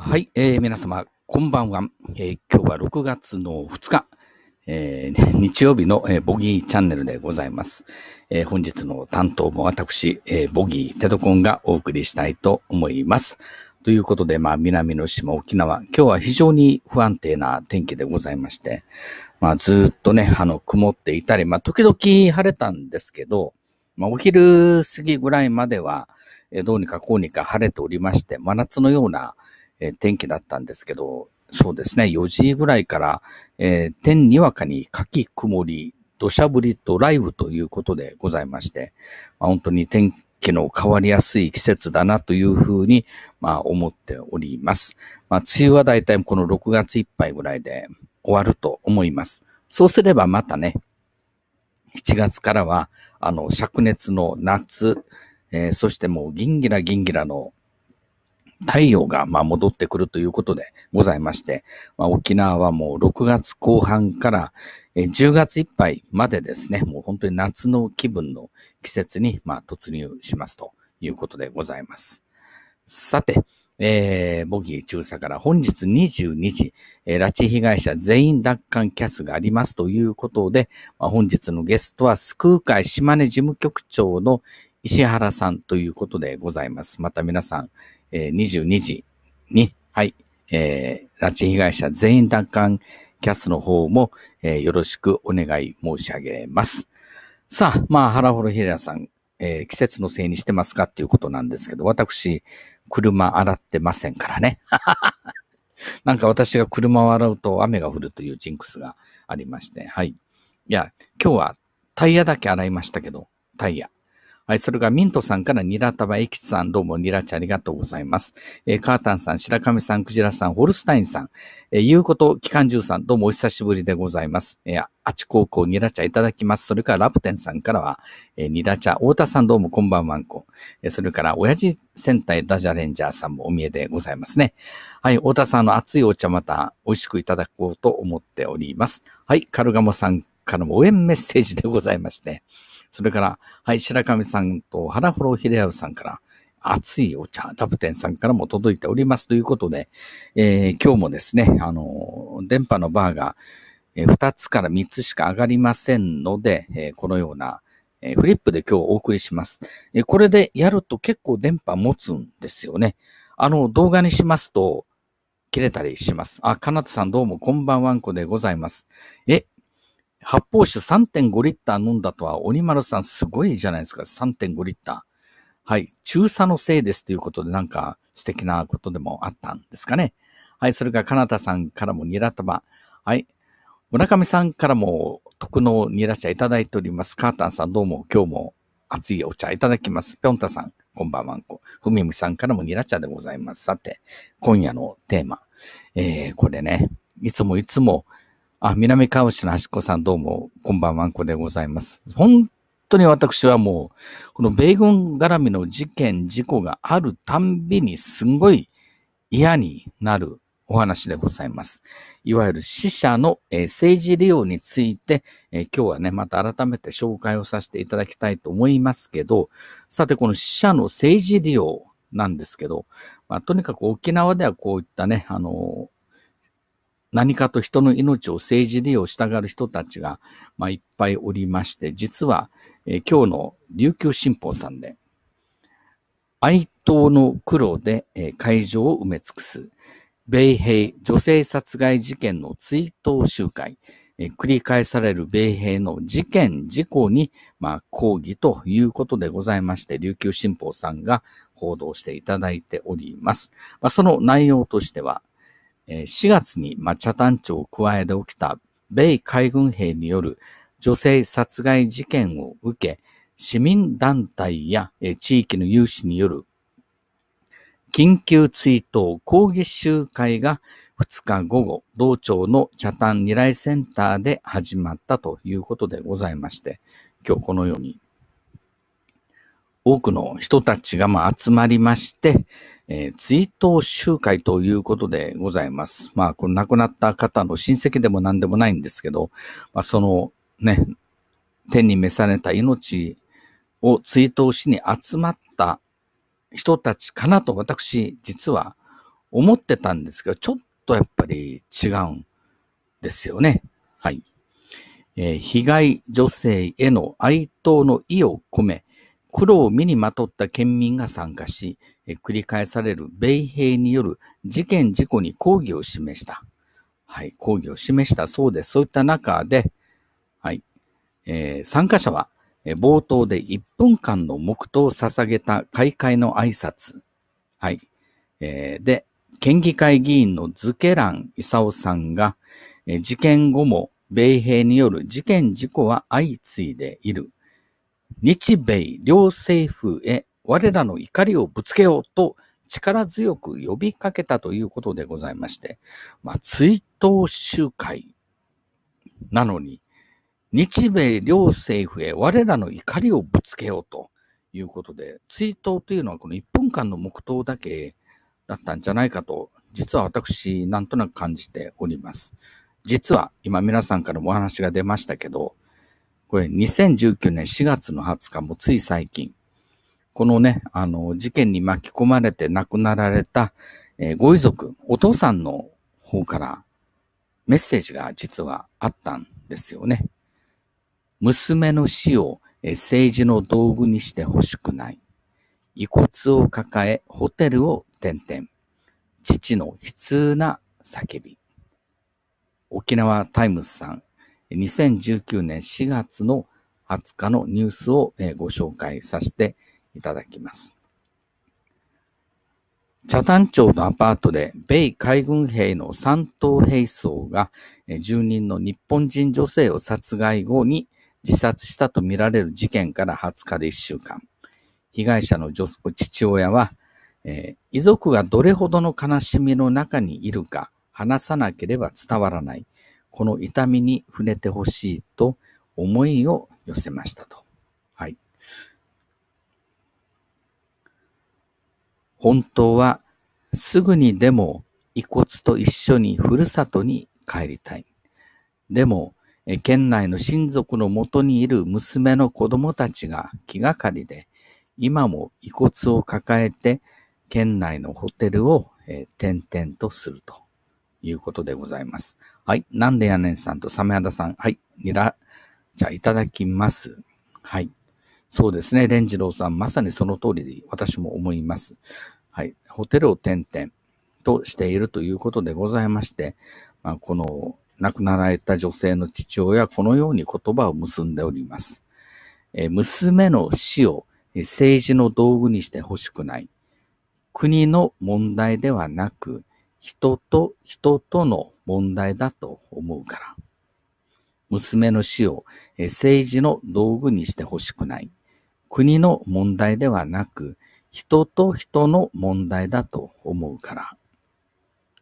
はい、えー、皆様、こんばんは。えー、今日は6月の2日、えー、日曜日の、えー、ボギーチャンネルでございます。えー、本日の担当も私、えー、ボギーテドコンがお送りしたいと思います。ということで、まあ、南の島、沖縄、今日は非常に不安定な天気でございまして、まあ、ずっとね、あの、曇っていたり、まあ、時々晴れたんですけど、まあ、お昼過ぎぐらいまでは、どうにかこうにか晴れておりまして、真夏のような、えー、天気だったんですけど、そうですね、4時ぐらいから、えー、天にわかに柿曇り、土砂降りとイブということでございまして、まあ、本当に天気の変わりやすい季節だなというふうに、まあ、思っております。まあ、梅雨はだいたいこの6月いっぱいぐらいで終わると思います。そうすればまたね、7月からは、あの、灼熱の夏、えー、そしてもうギンギラギンギラの太陽がま戻ってくるということでございまして、まあ、沖縄はもう6月後半から10月いっぱいまでですね、もう本当に夏の気分の季節にま突入しますということでございます。さて、えー、ボギー中佐から本日22時、えー、拉致被害者全員奪還キャスがありますということで、まあ、本日のゲストは救う会島根事務局長の石原さんということでございます。また皆さん、えー、22時に、はい、えー、拉致被害者全員奪還キャスの方も、えー、よろしくお願い申し上げます。さあ、まあ、ハラホロヒレラさん、えー、季節のせいにしてますかっていうことなんですけど、私、車洗ってませんからね。なんか私が車を洗うと雨が降るというジンクスがありまして、はい。いや、今日はタイヤだけ洗いましたけど、タイヤ。はい、それがミントさんからニラタバエキツさん、どうもニラチありがとうございます。えー、カータンさん、白亀さん、クジラさん、ホルスタインさん、えー、ゆうこと、機関銃さん、どうもお久しぶりでございます。えー、あち高校ニラ茶いただきます。それからラプテンさんからは、えー、ニラ茶、太田さんどうもこんばんはんこ。えー、それから、親父戦隊ダジャレンジャーさんもお見えでございますね。はい、太田さんの熱いお茶また美味しくいただこうと思っております。はい、カルガモさんからも応援メッセージでございまして、ね。それから、はい、白神さんと原幌秀ウさんから、熱いお茶、ラプテンさんからも届いておりますということで、えー、今日もですね、あの、電波のバーが、え2つから3つしか上がりませんので、えー、このような、えー、フリップで今日お送りします、えこれでやると結構電波持つんですよね。あの、動画にしますと、切れたりします。あ、かなたさんどうもこんばんはんこでございます。え、発泡酒3.5リッター飲んだとは、鬼丸さんすごいじゃないですか。3.5リッター。はい。中佐のせいですということで、なんか素敵なことでもあったんですかね。はい。それから、かなたさんからもニラ玉。はい。村上さんからも特のニラ茶いただいております。カータンさんどうも今日も熱いお茶いただきます。ぴょんたさん、こんばんはんこ。ふみみさんからもニラ茶でございます。さて、今夜のテーマ。えー、これね、いつもいつもあ、南川内の端っこさんどうも、こんばんはんこでございます。本当に私はもう、この米軍絡みの事件、事故があるたんびにすんごい嫌になるお話でございます。いわゆる死者の、え政治利用について、え今日はね、また改めて紹介をさせていただきたいと思いますけど、さてこの死者の政治利用なんですけど、まあ、とにかく沖縄ではこういったね、あの何かと人の命を政治利用したがる人たちが、まあ、いっぱいおりまして、実は、えー、今日の琉球新報さんで、哀悼の苦労で、えー、会場を埋め尽くす、米兵女性殺害事件の追悼集会、えー、繰り返される米兵の事件、事故に、まあ、抗議ということでございまして、琉球新報さんが報道していただいております。まあ、その内容としては、4月にマチャタン町加えで起きた米海軍兵による女性殺害事件を受け、市民団体や地域の有志による緊急追悼抗議集会が2日午後、道庁の茶炭二来センターで始まったということでございまして、今日このように多くの人たちがま集まりまして、えー、追悼集会ということでございます。まあ、この亡くなった方の親戚でも何でもないんですけど、まあ、そのね、天に召された命を追悼しに集まった人たちかなと私、実は思ってたんですけど、ちょっとやっぱり違うんですよね。はい。えー、被害女性への哀悼の意を込め、黒を身にまとった県民が参加し、繰り返される米兵による事件事故に抗議を示した。はい、抗議を示したそうです。そういった中で、はい、えー、参加者は、冒頭で1分間の黙祷を捧げた開会の挨拶。はい。えー、で、県議会議員のズケラン・イサオさんが、え事件後も米兵による事件事故は相次いでいる。日米両政府へ我らの怒りをぶつけようと力強く呼びかけたということでございまして、まあ、追悼集会なのに、日米両政府へ我らの怒りをぶつけようということで、追悼というのはこの1分間の黙祷だけだったんじゃないかと、実は私、なんとなく感じております。実は今皆さんからもお話が出ましたけど、これ2019年4月の20日もつい最近、このね、あの、事件に巻き込まれて亡くなられた、えー、ご遺族、お父さんの方からメッセージが実はあったんですよね。娘の死を、えー、政治の道具にしてほしくない。遺骨を抱え、ホテルを転々。父の悲痛な叫び。沖縄タイムズさん、2019年4月の20日のニュースをご紹介させていただきます。茶谷町のアパートで米海軍兵の三等兵曹が住人の日本人女性を殺害後に自殺したとみられる事件から20日で1週間。被害者の父親は、えー、遺族がどれほどの悲しみの中にいるか話さなければ伝わらない。この痛みに触れてほしいと思いを寄せましたと。はい。本当はすぐにでも遺骨と一緒にふるさとに帰りたい。でも、県内の親族のもとにいる娘の子供たちが気がかりで、今も遺骨を抱えて県内のホテルを転々とすると。いうことでございます。はい。なんでやねんさんとサメハダさん。はい。ニラ、じゃあいただきます。はい。そうですね。レンジローさん、まさにその通りで私も思います。はい。ホテルを転々としているということでございまして、まあ、この亡くなられた女性の父親はこのように言葉を結んでおります。え娘の死を政治の道具にしてほしくない。国の問題ではなく、人と人との問題だと思うから。娘の死を政治の道具にしてほしくない。国の問題ではなく、人と人の問題だと思うから。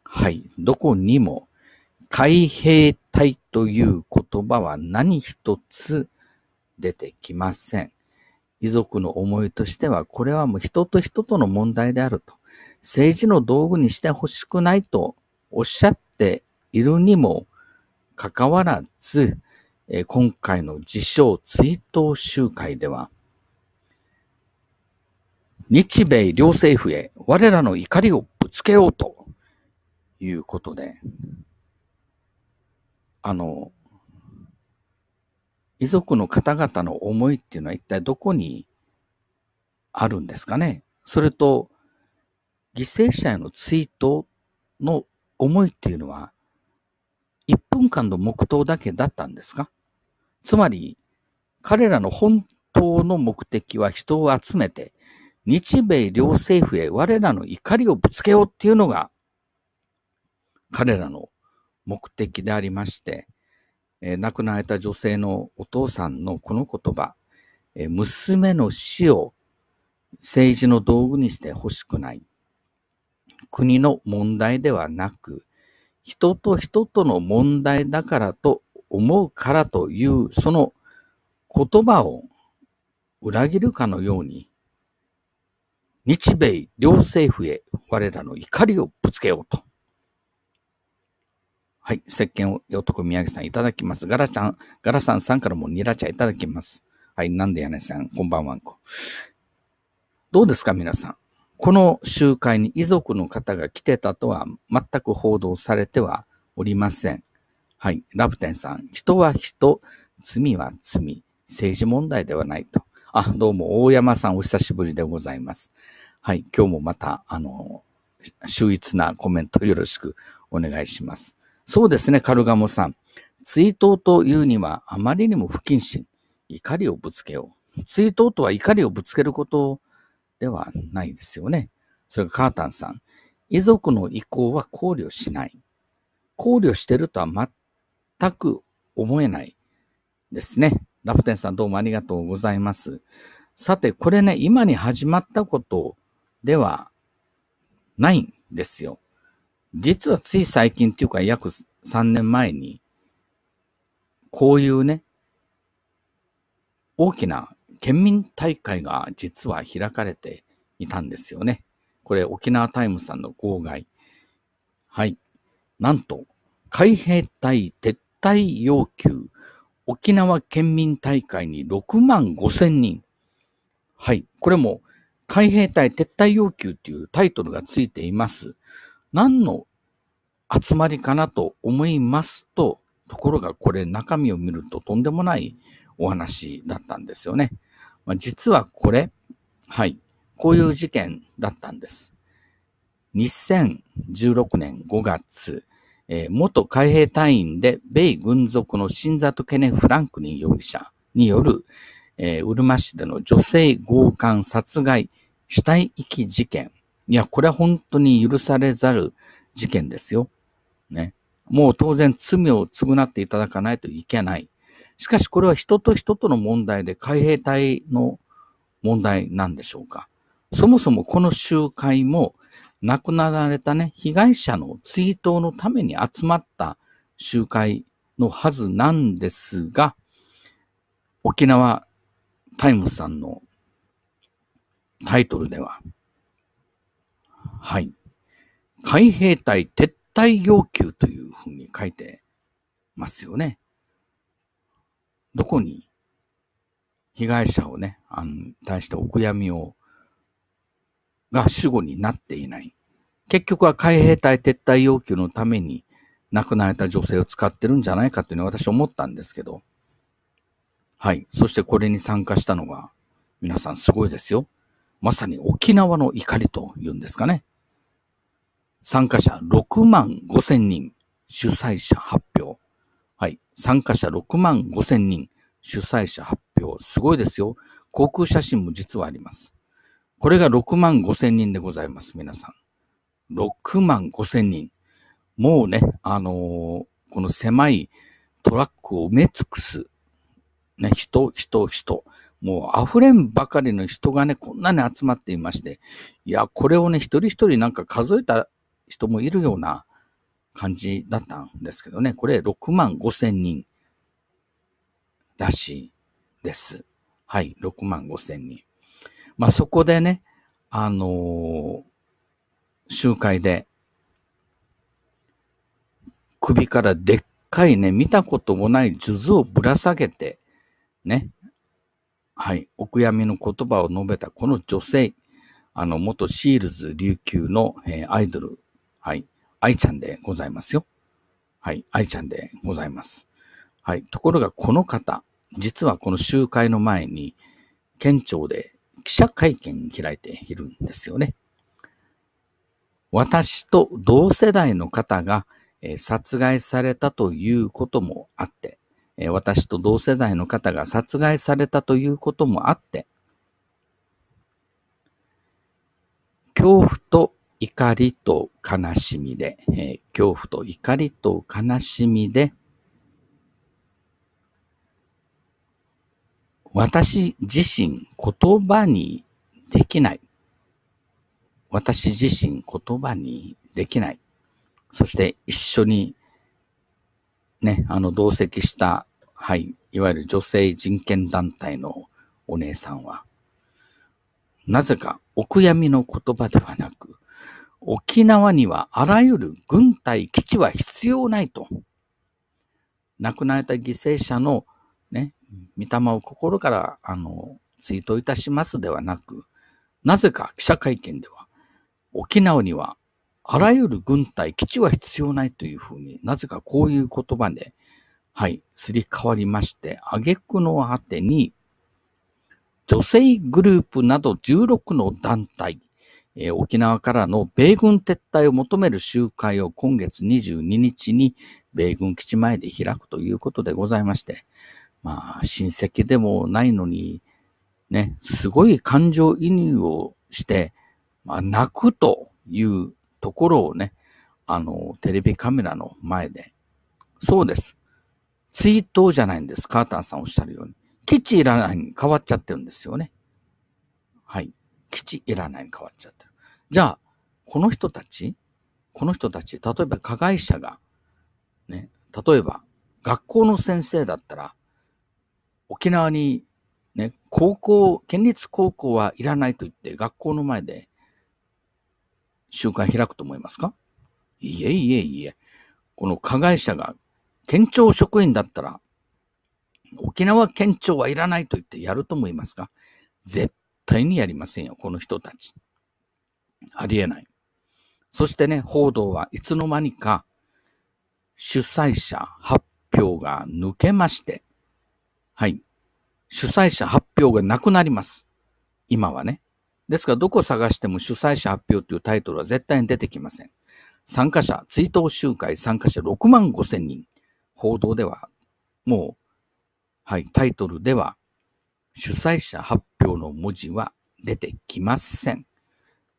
はい。どこにも、海兵隊という言葉は何一つ出てきません。遺族の思いとしては、これはもう人と人との問題であると。政治の道具にしてほしくないとおっしゃっているにもかかわらず、今回の自称追悼集会では、日米両政府へ我らの怒りをぶつけようということで、あの、遺族の方々の思いっていうのは一体どこにあるんですかねそれと、犠牲者への追悼の思いっていうのは、1分間の黙祷だけだったんですかつまり、彼らの本当の目的は人を集めて、日米両政府へ我らの怒りをぶつけようっていうのが、彼らの目的でありまして、えー、亡くなられた女性のお父さんのこの言葉、えー、娘の死を政治の道具にして欲しくない。国の問題ではなく、人と人との問題だからと思うからという、その言葉を裏切るかのように、日米両政府へ我らの怒りをぶつけようと。はい。石鹸を男宮城さんいただきます。ガラちゃん、ガラさんさんからもニラちゃんいただきます。はい。なんでやねさん、こんばんはんこ。どうですか、皆さん。この集会に遺族の方が来てたとは全く報道されてはおりません。はい。ラプテンさん、人は人、罪は罪、政治問題ではないと。あ、どうも、大山さん、お久しぶりでございます。はい。今日もまた、あの、秀逸なコメントよろしくお願いします。そうですね、カルガモさん。追悼というにはあまりにも不謹慎。怒りをぶつけよう。追悼とは怒りをぶつけることではないですよね。それからカータンさん。遺族の意向は考慮しない。考慮してるとは全く思えないですね。ラフテンさんどうもありがとうございます。さて、これね、今に始まったことではないんですよ。実はつい最近っていうか約3年前に、こういうね、大きな県民大会が実は開かれていたんですよね。これ、沖縄タイムさんの号外。はい。なんと、海兵隊撤退要求、沖縄県民大会に6万5千人。はい。これも、海兵隊撤退要求というタイトルがついています。何の集まりかなと思いますと、ところがこれ中身を見るととんでもないお話だったんですよね。まあ、実はこれ、はい、こういう事件だったんです。2016年5月、えー、元海兵隊員で米軍属の新とケネ・フランクリン容疑者による、えー、うるま市での女性強姦殺害死体遺棄事件。いや、これは本当に許されざる事件ですよ。ね。もう当然罪を償っていただかないといけない。しかしこれは人と人との問題で海兵隊の問題なんでしょうか。そもそもこの集会も亡くなられたね、被害者の追悼のために集まった集会のはずなんですが、沖縄タイムズさんのタイトルでは、はい、海兵隊撤退要求というふうに書いてますよね。どこに被害者をね、あの、対してお悔やみを、が主語になっていない。結局は海兵隊撤退要求のために亡くなられた女性を使ってるんじゃないかっていうのは私思ったんですけど、はい。そしてこれに参加したのが、皆さんすごいですよ。まさに沖縄の怒りと言うんですかね。参加者6万5千人、主催者発表。はい。参加者6万5千人。主催者発表。すごいですよ。航空写真も実はあります。これが6万5千人でございます。皆さん。6万5千人。もうね、あのー、この狭いトラックを埋め尽くす。ね、人、人、人。もう溢れんばかりの人がね、こんなに集まっていまして。いや、これをね、一人一人なんか数えた人もいるような、感じだったんですけどね、これ6万5千人らしいです。はい、6万5千人。まあ、そこでね、あのー、集会で、首からでっかいね、見たこともない数珠をぶら下げて、ね、はい、お悔やみの言葉を述べたこの女性、あの、元シールズ琉球の、えー、アイドル、はい、愛ちゃんでございますよ。はい、愛ちゃんでございます。はい、ところがこの方、実はこの集会の前に、県庁で記者会見開いているんですよね。私と同世代の方が、え殺害されたということもあって、え私と同世代の方が殺害されたということもあって、恐怖と怒りと悲しみで、えー、恐怖と怒りと悲しみで、私自身言葉にできない。私自身言葉にできない。そして一緒にね、あの同席した、はい、いわゆる女性人権団体のお姉さんは、なぜかお悔やみの言葉ではなく、沖縄にはあらゆる軍隊基地は必要ないと。亡くなった犠牲者のね、御霊を心から、あの、追悼いたしますではなく、なぜか記者会見では、沖縄にはあらゆる軍隊、基地は必要ないというふうになぜかこういう言葉で、はい、すり替わりまして、挙句の果てに、女性グループなど16の団体、えー、沖縄からの米軍撤退を求める集会を今月22日に米軍基地前で開くということでございまして、まあ、親戚でもないのに、ね、すごい感情移入をして、まあ、泣くというところをね、あの、テレビカメラの前で、そうです。ツイートじゃないんです。カーターさんおっしゃるように。基地いらないに変わっちゃってるんですよね。はい。基地いらないに変わっちゃってる。じゃあ、この人たち、この人たち、例えば加害者が、ね、例えば学校の先生だったら、沖縄に、ね、高校、県立高校はいらないと言って学校の前で集会開くと思いますかいえいえいえ。この加害者が県庁職員だったら、沖縄県庁はいらないと言ってやると思いますか絶対にやりませんよ、この人たち。ありえない。そしてね、報道はいつの間にか主催者発表が抜けまして、はい。主催者発表がなくなります。今はね。ですから、どこ探しても主催者発表というタイトルは絶対に出てきません。参加者、追悼集会参加者6万5千人。報道では、もう、はい、タイトルでは主催者発表の文字は出てきません。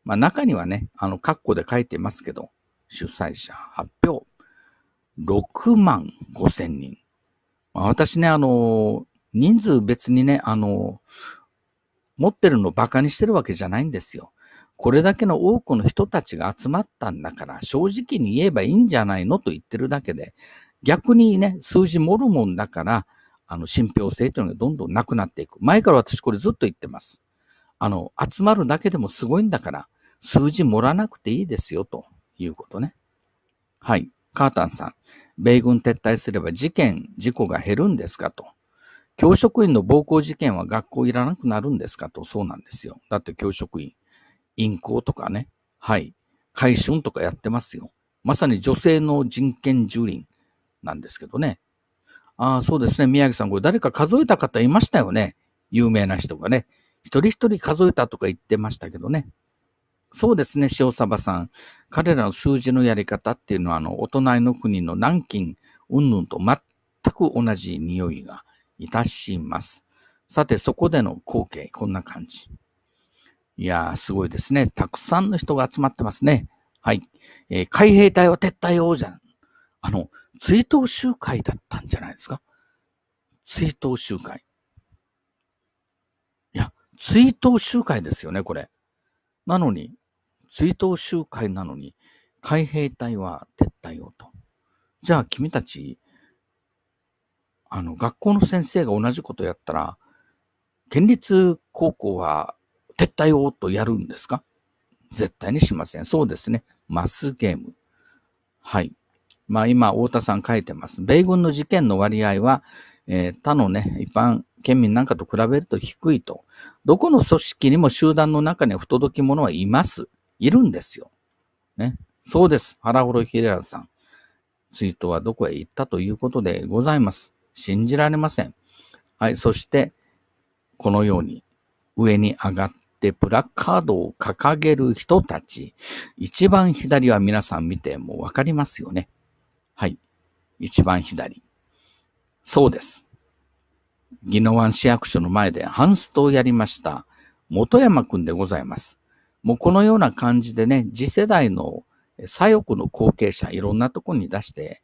まあ、中にはね、あの、括弧で書いてますけど、主催者発表、6万5千人。まあ、私ね、あの、人数別にね、あの、持ってるの馬鹿にしてるわけじゃないんですよ。これだけの多くの人たちが集まったんだから、正直に言えばいいんじゃないのと言ってるだけで、逆にね、数字もるもんだから、あの、信憑性というのがどんどんなくなっていく。前から私これずっと言ってます。あの、集まるだけでもすごいんだから、数字盛らなくていいですよ、ということね。はい。カータンさん。米軍撤退すれば事件、事故が減るんですかと。教職員の暴行事件は学校いらなくなるんですかと、そうなんですよ。だって教職員、淫行とかね。はい。改春とかやってますよ。まさに女性の人権蹂躙なんですけどね。あそうですね、宮城さん、これ誰か数えた方いましたよね。有名な人がね。一人一人数えたとか言ってましたけどね。そうですね、塩サバさん。彼らの数字のやり方っていうのは、あの、お隣の国の南京、うんぬんと全く同じ匂いがいたします。さて、そこでの光景、こんな感じ。いやー、すごいですね。たくさんの人が集まってますね。はい。えー、海兵隊は撤退王じゃん。あの、追悼集会だったんじゃないですか追悼集会。いや、追悼集会ですよね、これ。なのに、追悼集会なのに、海兵隊は撤退をと。じゃあ君たち、あの、学校の先生が同じことやったら、県立高校は撤退をとやるんですか絶対にしません。そうですね。マスゲーム。はい。まあ今、太田さん書いてます。米軍の事件の割合は、えー、他のね、一般県民なんかと比べると低いと。どこの組織にも集団の中には不届き者はいます。いるんですよ。ね。そうです。原ヒレラさん。ツイートはどこへ行ったということでございます。信じられません。はい。そして、このように上に上がってプラカードを掲げる人たち。一番左は皆さん見てもわかりますよね。はい。一番左。そうです。宜野湾市役所の前でハンストをやりました。元山くんでございます。もうこのような感じでね、次世代の左翼の後継者、いろんなとこに出して、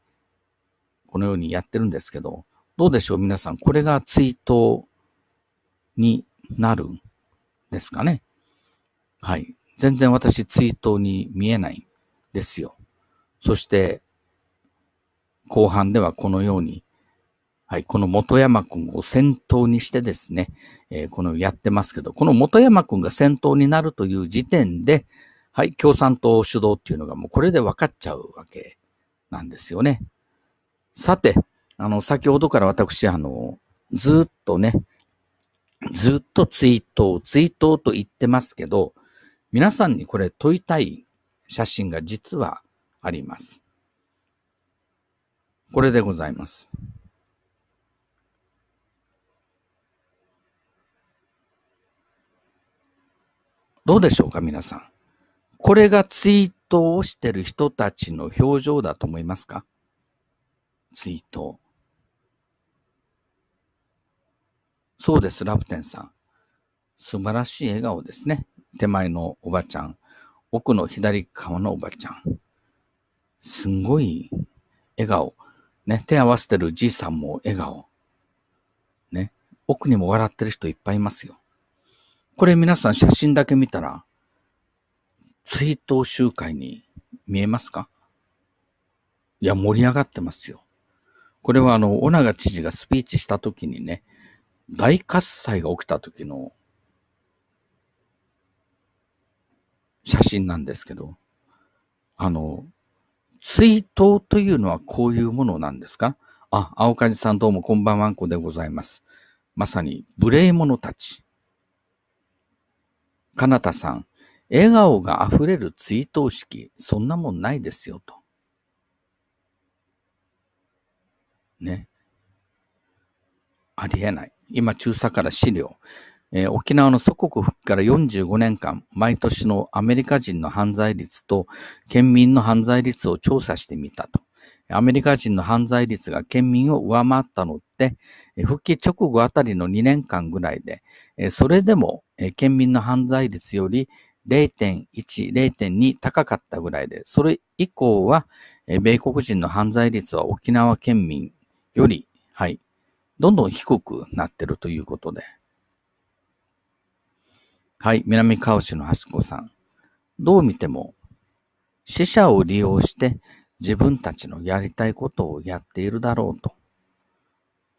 このようにやってるんですけど、どうでしょう皆さん、これが追悼になるんですかねはい。全然私、追悼に見えないですよ。そして、後半ではこのように、はい、この本山くんを先頭にしてですね、えー、このやってますけど、この本山くんが先頭になるという時点で、はい、共産党主導っていうのがもうこれで分かっちゃうわけなんですよね。さて、あの、先ほどから私、あの、ずっとね、ずっと追悼、追悼と言ってますけど、皆さんにこれ問いたい写真が実はあります。これでございます。どうでしょうか、皆さん。これがツイートをしてる人たちの表情だと思いますかツイート。そうです、ラプテンさん。素晴らしい笑顔ですね。手前のおばちゃん。奥の左側のおばちゃん。すんごい笑顔。ね、手合わせてるじいさんも笑顔。ね、奥にも笑ってる人いっぱいいますよ。これ皆さん写真だけ見たら、追悼集会に見えますかいや、盛り上がってますよ。これはあの、小長知事がスピーチした時にね、大喝采が起きた時の写真なんですけど、あの、追悼というのはこういうものなんですかあ、青梶さんどうもこんばんはんこでございます。まさに無礼者たち。かなたさん、笑顔が溢れる追悼式、そんなもんないですよ、と。ね。ありえない。今、中佐から資料。えー、沖縄の祖国復帰から45年間、毎年のアメリカ人の犯罪率と県民の犯罪率を調査してみたと。アメリカ人の犯罪率が県民を上回ったのって、復帰直後あたりの2年間ぐらいで、それでも県民の犯罪率より0.1、0.2高かったぐらいで、それ以降は、米国人の犯罪率は沖縄県民より、はい、どんどん低くなってるということで、はい、南川市の橋子さん。どう見ても、死者を利用して自分たちのやりたいことをやっているだろうと。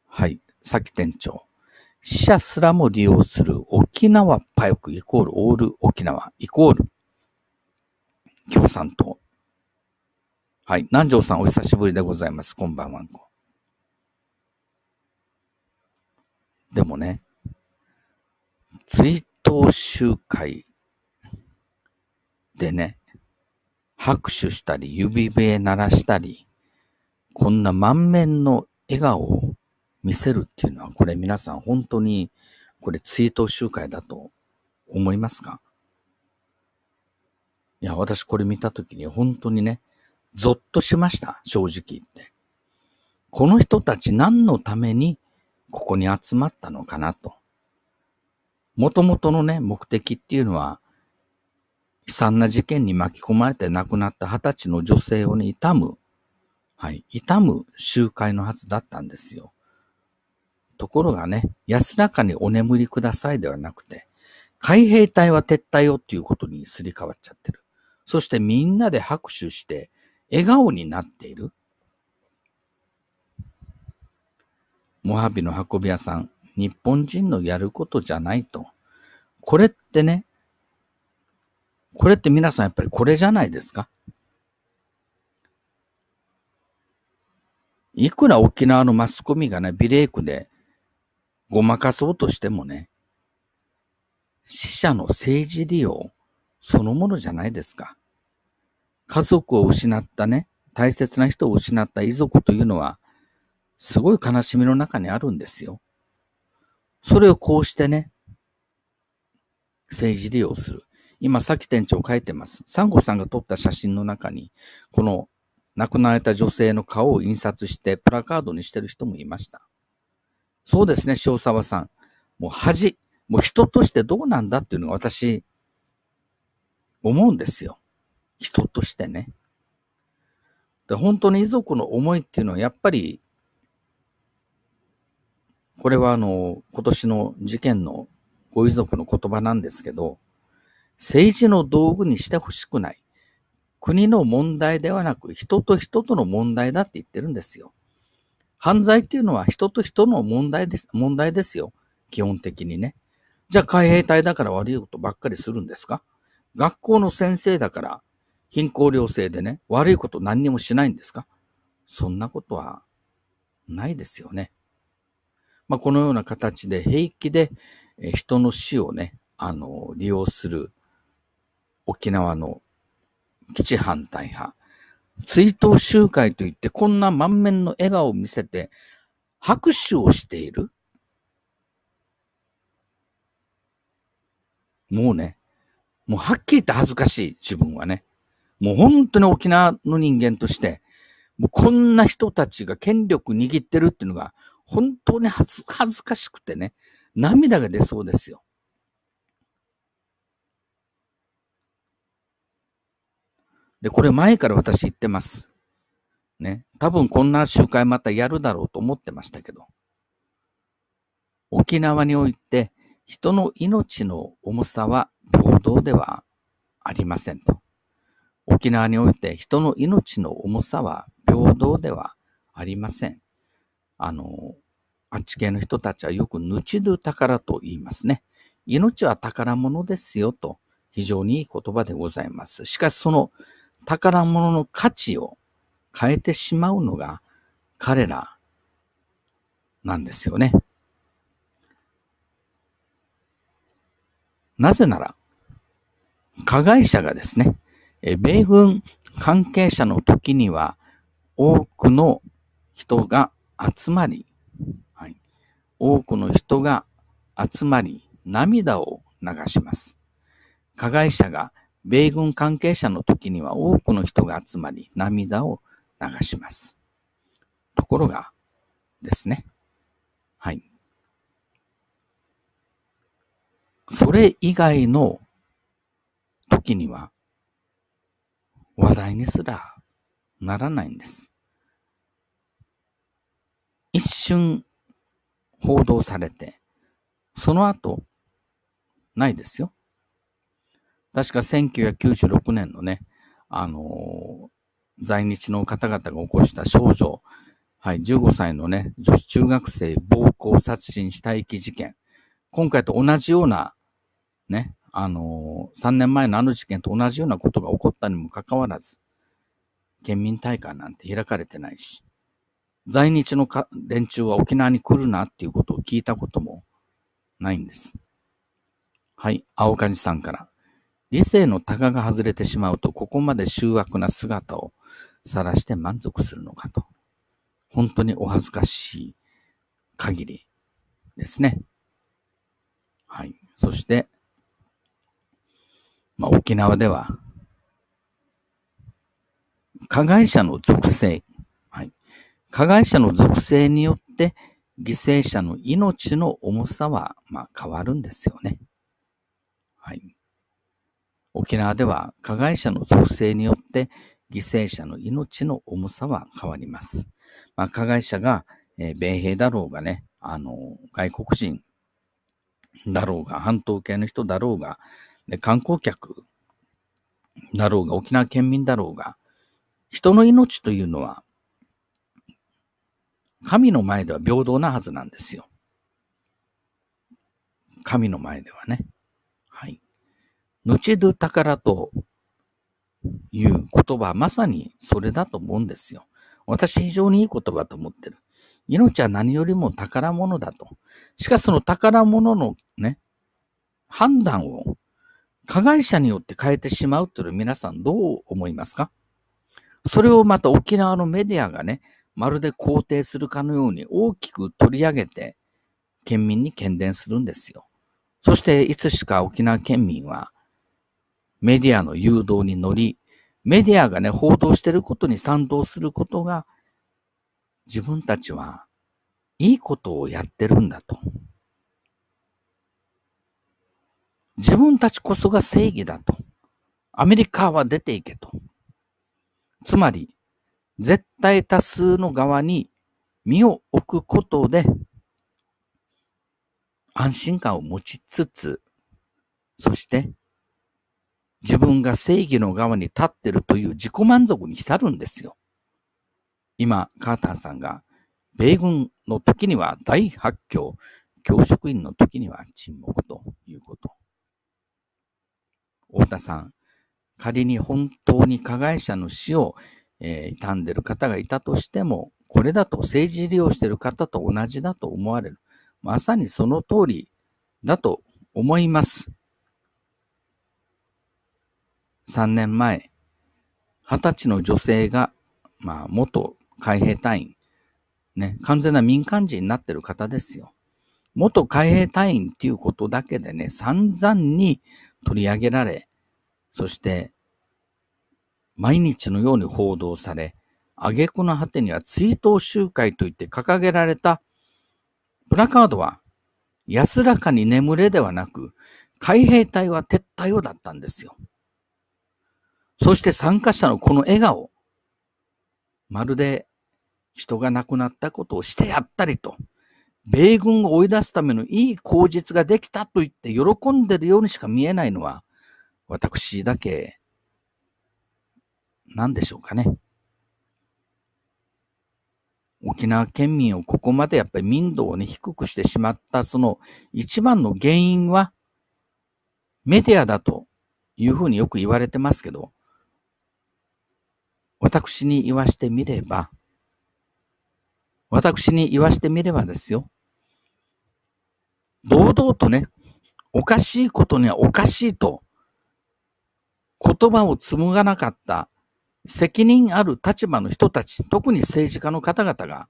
はい、さき店長。死者すらも利用する沖縄パヨクイコールオール沖縄イコール共産党。はい。南條さんお久しぶりでございます。こんばんはでもね、ツイッ党集会でね、拍手したり、指笛鳴らしたり、こんな満面の笑顔を見せるっていうのは、これ皆さん本当に、これ追悼集会だと思いますかいや、私これ見たときに本当にね、ゾッとしました、正直言って。この人たち何のためにここに集まったのかなと。元々のね、目的っていうのは、悲惨な事件に巻き込まれて亡くなった二十歳の女性をね、悼む、はい、悼む集会のはずだったんですよ。ところがね、安らかにお眠りくださいではなくて、海兵隊は撤退をっていうことにすり替わっちゃってる。そしてみんなで拍手して、笑顔になっている。モハビの運び屋さん、日本人のやることじゃないと。これってね、これって皆さんやっぱりこれじゃないですかいくら沖縄のマスコミがね、ビレークでごまかそうとしてもね、死者の政治利用そのものじゃないですか。家族を失ったね、大切な人を失った遺族というのは、すごい悲しみの中にあるんですよ。それをこうしてね、政治利用する。今、さき店長書いてます。サンゴさんが撮った写真の中に、この亡くなられた女性の顔を印刷してプラカードにしてる人もいました。そうですね、塩沢さん。もう恥、もう人としてどうなんだっていうのが私、思うんですよ。人としてね。で本当に遺族の思いっていうのはやっぱりこれはあの、今年の事件のご遺族の言葉なんですけど、政治の道具にしてほしくない。国の問題ではなく、人と人との問題だって言ってるんですよ。犯罪っていうのは人と人の問題です、問題ですよ。基本的にね。じゃあ海兵隊だから悪いことばっかりするんですか学校の先生だから貧困寮生でね、悪いこと何にもしないんですかそんなことはないですよね。まあ、このような形で平気で人の死をね、あの、利用する沖縄の基地反対派。追悼集会といってこんな満面の笑顔を見せて拍手をしている。もうね、もうはっきり言って恥ずかしい自分はね。もう本当に沖縄の人間として、もうこんな人たちが権力握ってるっていうのが本当に恥ずかしくてね、涙が出そうですよ。で、これ前から私言ってます。ね。多分こんな集会またやるだろうと思ってましたけど。沖縄において人の命の重さは平等ではありませんと。沖縄において人の命の重さは平等ではありません。あの、アンチ系の人たちはよくぬちど宝と言いますね。命は宝物ですよと、非常にいい言葉でございます。しかしその宝物の価値を変えてしまうのが彼らなんですよね。なぜなら、加害者がですね、米軍関係者の時には多くの人が集まり、はい、多くの人が集まり、涙を流します。加害者が米軍関係者の時には多くの人が集まり、涙を流します。ところがですね。はい。それ以外の時には話題にすらならないんです。一瞬報道されて、その後、ないですよ。確か1996年のね、あのー、在日の方々が起こした少女、はい、15歳のね、女子中学生暴行殺人死体遺棄事件。今回と同じような、ね、あのー、3年前のあの事件と同じようなことが起こったにもかかわらず、県民大会なんて開かれてないし、在日の連中は沖縄に来るなっていうことを聞いたこともないんです。はい、青梶さんから。理性のタガが外れてしまうと、ここまで醜悪な姿を晒して満足するのかと。本当にお恥ずかしい限りですね。はい。そして、まあ、沖縄では、加害者の属性加害者の属性によって、犠牲者の命の重さは、まあ、変わるんですよね。はい。沖縄では加害者の属性によって犠牲者の命の重さは変わります。まあ、加害者が、えー、米兵だろうがね、あの、外国人だろうが、半島系の人だろうが、で観光客だろうが、沖縄県民だろうが、人の命というのは神の前では平等なはずなんですよ。神の前ではね。はい。ぬちど宝という言葉はまさにそれだと思うんですよ。私非常にいい言葉と思ってる。命は何よりも宝物だと。しかしその宝物のね、判断を加害者によって変えてしまうというのは皆さんどう思いますかそれをまた沖縄のメディアがね、まるで肯定するかのように大きく取り上げて県民に喧伝するんですよ。そしていつしか沖縄県民はメディアの誘導に乗り、メディアがね、報道してることに賛同することが自分たちはいいことをやってるんだと。自分たちこそが正義だと。アメリカは出ていけと。つまり、絶対多数の側に身を置くことで、安心感を持ちつつ、そして自分が正義の側に立ってるという自己満足に浸るんですよ。今、カーターさんが、米軍の時には大発狂、教職員の時には沈黙ということ。太田さん、仮に本当に加害者の死をえー、傷んでる方がいたとしても、これだと政治利用してる方と同じだと思われる。まさにその通りだと思います。3年前、20歳の女性が、まあ、元海兵隊員、ね、完全な民間人になってる方ですよ。元海兵隊員っていうことだけでね、散々に取り上げられ、そして毎日のように報道され、挙句の果てには追悼集会といって掲げられたプラカードは安らかに眠れではなく、海兵隊は撤退をだったんですよ。そして参加者のこの笑顔、まるで人が亡くなったことをしてやったりと、米軍を追い出すためのいい口実ができたと言って喜んでるようにしか見えないのは、私だけ何でしょうかね。沖縄県民をここまでやっぱり民度をね、低くしてしまったその一番の原因はメディアだというふうによく言われてますけど、私に言わしてみれば、私に言わしてみればですよ。堂々とね、おかしいことにはおかしいと、言葉を紡がなかった責任ある立場の人たち、特に政治家の方々が、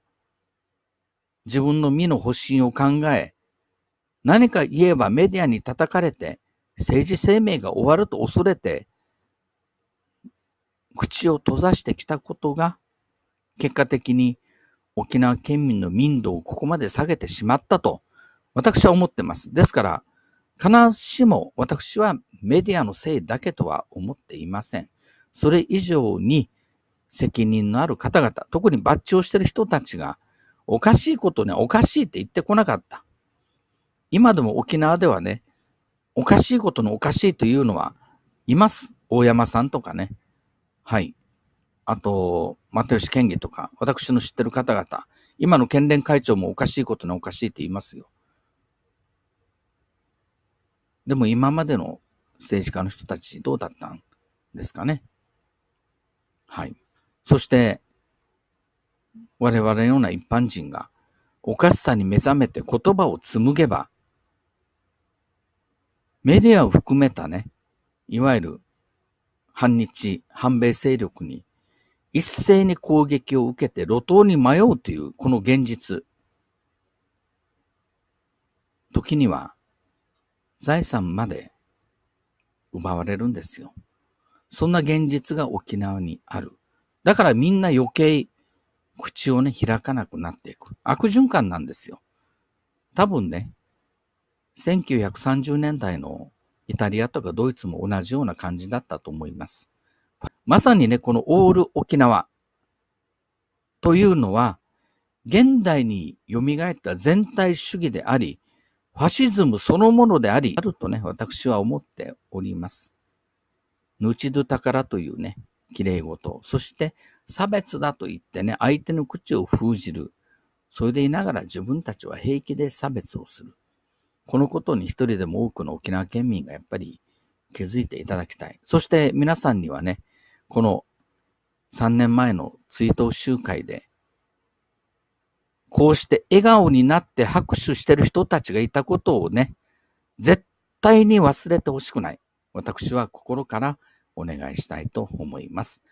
自分の身の保身を考え、何か言えばメディアに叩かれて、政治生命が終わると恐れて、口を閉ざしてきたことが、結果的に沖縄県民の民度をここまで下げてしまったと、私は思ってます。ですから、必ずしも私はメディアのせいだけとは思っていません。それ以上に責任のある方々、特にバッジをしてる人たちが、おかしいことね、おかしいって言ってこなかった。今でも沖縄ではね、おかしいことのおかしいというのは、います。大山さんとかね。はい。あと、又吉県議とか、私の知ってる方々、今の県連会長もおかしいことのおかしいって言いますよ。でも今までの政治家の人たちどうだったんですかね。はい。そして、我々のような一般人が、おかしさに目覚めて言葉を紡げば、メディアを含めたね、いわゆる反日、反米勢力に一斉に攻撃を受けて路頭に迷うというこの現実。時には財産まで奪われるんですよ。そんな現実が沖縄にある。だからみんな余計口をね、開かなくなっていく。悪循環なんですよ。多分ね、1930年代のイタリアとかドイツも同じような感じだったと思います。まさにね、このオール沖縄というのは、現代に蘇った全体主義であり、ファシズムそのものであり、あるとね、私は思っております。ぬちどたからというね、綺麗事。そして、差別だと言ってね、相手の口を封じる。それでいながら自分たちは平気で差別をする。このことに一人でも多くの沖縄県民がやっぱり気づいていただきたい。そして皆さんにはね、この3年前の追悼集会で、こうして笑顔になって拍手してる人たちがいたことをね、絶対に忘れてほしくない。私は心からお願いしたいと思います。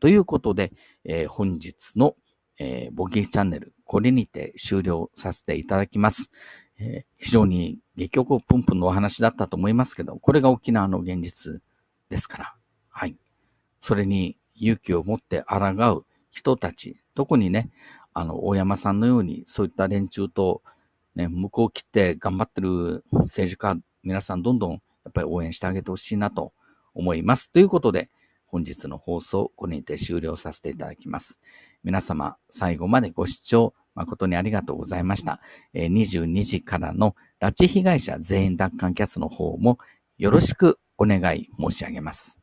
ということで、えー、本日の、えー、ボギーチャンネル、これにて終了させていただきます。えー、非常に結局プンプンのお話だったと思いますけど、これが沖縄の現実ですから、はい。それに勇気を持って抗う人たち、特にね、あの、大山さんのように、そういった連中と、ね、向こう切って頑張ってる政治家、皆さんどんどんやっぱり応援してあげてほしいなと思います。ということで、本日の放送、これにて終了させていただきます。皆様、最後までご視聴、誠にありがとうございました。22時からの拉致被害者全員奪還キャスの方もよろしくお願い申し上げます。